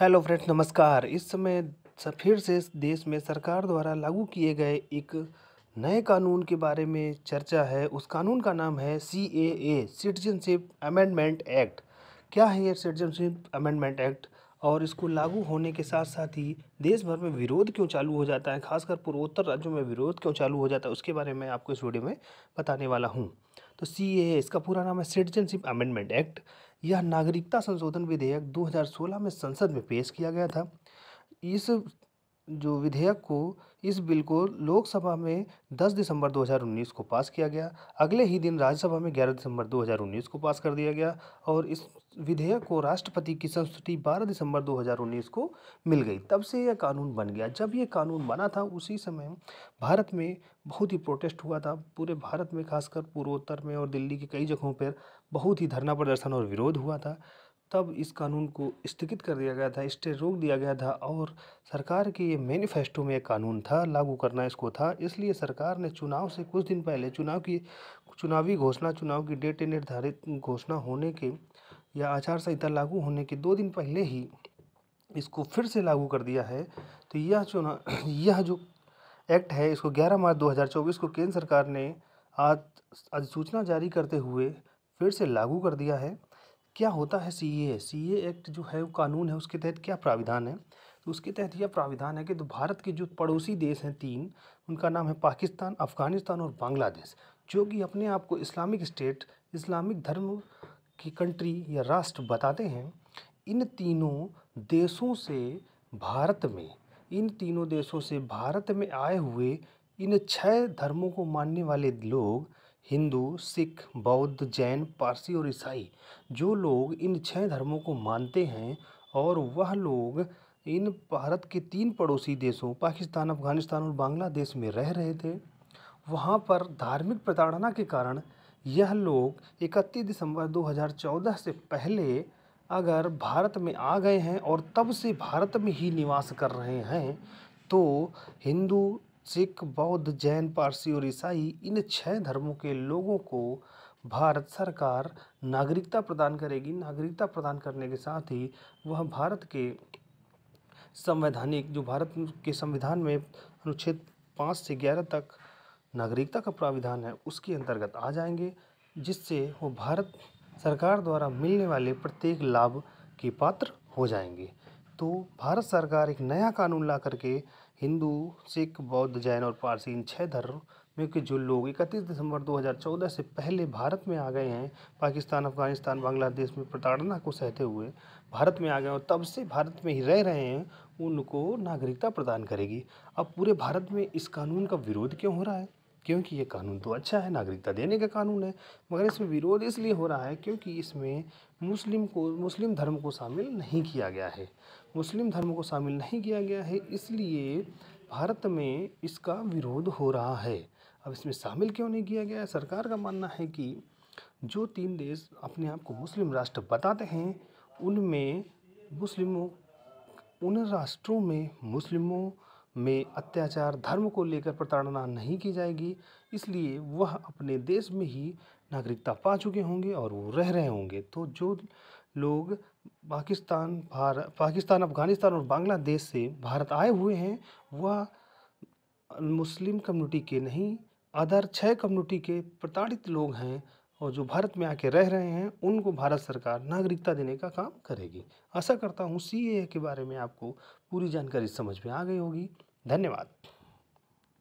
hello friends नमस्कार इस समय फिर से देश में सरकार द्वारा लागू किए गए एक नए कानून के बारे में चर्चा है उस कानून का नाम है C A A Citizenship Amendment Act क्या है ये सिटीजनशिप अमेंडमेंट एक्ट और इसको लागू होने के साथ साथ ही देश भर में विरोध क्यों चालू हो जाता है खासकर पूर्वोत्तर राज्यों में विरोध क्यों चालू हो जाता है उसके बारे में आपको इस वीडियो में बताने वाला हूँ तो सी ए इसका पूरा नाम है सिटीजनशिप अमेंडमेंट एक्ट यह नागरिकता संशोधन विधेयक 2016 में संसद में पेश किया गया था इस जो विधेयक को इस बिल को लोकसभा में 10 दिसंबर 2019 को पास किया गया अगले ही दिन राज्यसभा में 11 दिसंबर 2019 को पास कर दिया गया और इस विधेयक को राष्ट्रपति की संस्तुति 12 दिसंबर 2019 को मिल गई तब से यह कानून बन गया जब यह कानून बना था उसी समय भारत में बहुत ही प्रोटेस्ट हुआ था पूरे भारत में खासकर पूर्वोत्तर में और दिल्ली की कई जगहों पर बहुत ही धरना प्रदर्शन और विरोध हुआ था तब इस कानून को स्थगित कर दिया गया था स्टे रोक दिया गया था और सरकार के ये मैनिफेस्टो में एक कानून था लागू करना इसको था इसलिए सरकार ने चुनाव से कुछ दिन पहले चुनाव की चुनावी घोषणा चुनाव की डेट निर्धारित घोषणा होने के या आचार संहिता लागू होने के दो दिन पहले ही इसको फिर से लागू कर दिया है तो यह चुनाव यह जो एक्ट है इसको ग्यारह मार्च दो को केंद्र सरकार ने आज अधिसूचना जारी करते हुए फिर से लागू कर दिया है क्या होता है सी ए सी एक्ट जो है वो कानून है उसके तहत क्या प्राविधान है तो उसके तहत यह प्राविधान है कि तो भारत के जो पड़ोसी देश हैं तीन उनका नाम है पाकिस्तान अफ़गानिस्तान और बांग्लादेश जो कि अपने आप को इस्लामिक स्टेट इस्लामिक धर्म की कंट्री या राष्ट्र बताते हैं इन तीनों देशों से भारत में इन तीनों देशों से भारत में आए हुए इन छः धर्मों को मानने वाले लोग हिंदू सिख बौद्ध जैन पारसी और ईसाई जो लोग इन छः धर्मों को मानते हैं और वह लोग इन भारत के तीन पड़ोसी देशों पाकिस्तान अफगानिस्तान और बांग्लादेश में रह रहे थे वहाँ पर धार्मिक प्रताड़ना के कारण यह लोग इकतीस दिसंबर 2014 से पहले अगर भारत में आ गए हैं और तब से भारत में ही निवास कर रहे हैं तो हिंदू सिख बौद्ध जैन पारसी और ईसाई इन छह धर्मों के लोगों को भारत सरकार नागरिकता प्रदान करेगी नागरिकता प्रदान करने के साथ ही वह भारत के संवैधानिक जो भारत के संविधान में अनुच्छेद पाँच से ग्यारह तक नागरिकता का प्राविधान है उसके अंतर्गत आ जाएंगे जिससे वो भारत सरकार द्वारा मिलने वाले प्रत्येक लाभ के पात्र हो जाएंगे तो भारत सरकार एक नया कानून ला करके हिंदू सिख बौद्ध जैन और पारसी इन छः धर्म में के जो लोग इकतीस दिसंबर 2014 से पहले भारत में आ गए हैं पाकिस्तान अफगानिस्तान बांग्लादेश में प्रताड़ना को सहते हुए भारत में आ गए और तब से भारत में ही रह रहे हैं उनको नागरिकता प्रदान करेगी अब पूरे भारत में इस कानून का विरोध क्यों हो रहा है क्योंकि ये कानून तो अच्छा है नागरिकता देने का कानून है मगर इसमें विरोध इसलिए हो रहा है क्योंकि इसमें मुस्लिम को मुस्लिम धर्म को शामिल नहीं किया गया है मुस्लिम धर्म को शामिल नहीं किया गया है इसलिए भारत में इसका विरोध हो रहा है अब इसमें शामिल क्यों नहीं किया गया है सरकार का मानना है कि जो तीन देश अपने आप को मुस्लिम राष्ट्र बताते हैं उनमें मुस्लिमों उन राष्ट्रों में मुस्लिमों में अत्याचार धर्म को लेकर प्रताड़ना नहीं की जाएगी इसलिए वह अपने देश में ही नागरिकता पा चुके होंगे और वो रह रहे होंगे तो जो लोग पाकिस्तान भारत पाकिस्तान अफगानिस्तान और बांग्लादेश से भारत आए हुए हैं वह मुस्लिम कम्युनिटी के नहीं अदर छः कम्युनिटी के प्रताड़ित लोग हैं और जो भारत में आके रह रहे हैं उनको भारत सरकार नागरिकता देने का काम करेगी आशा करता हूँ सी के बारे में आपको पूरी जानकारी समझ में आ गई होगी धन्यवाद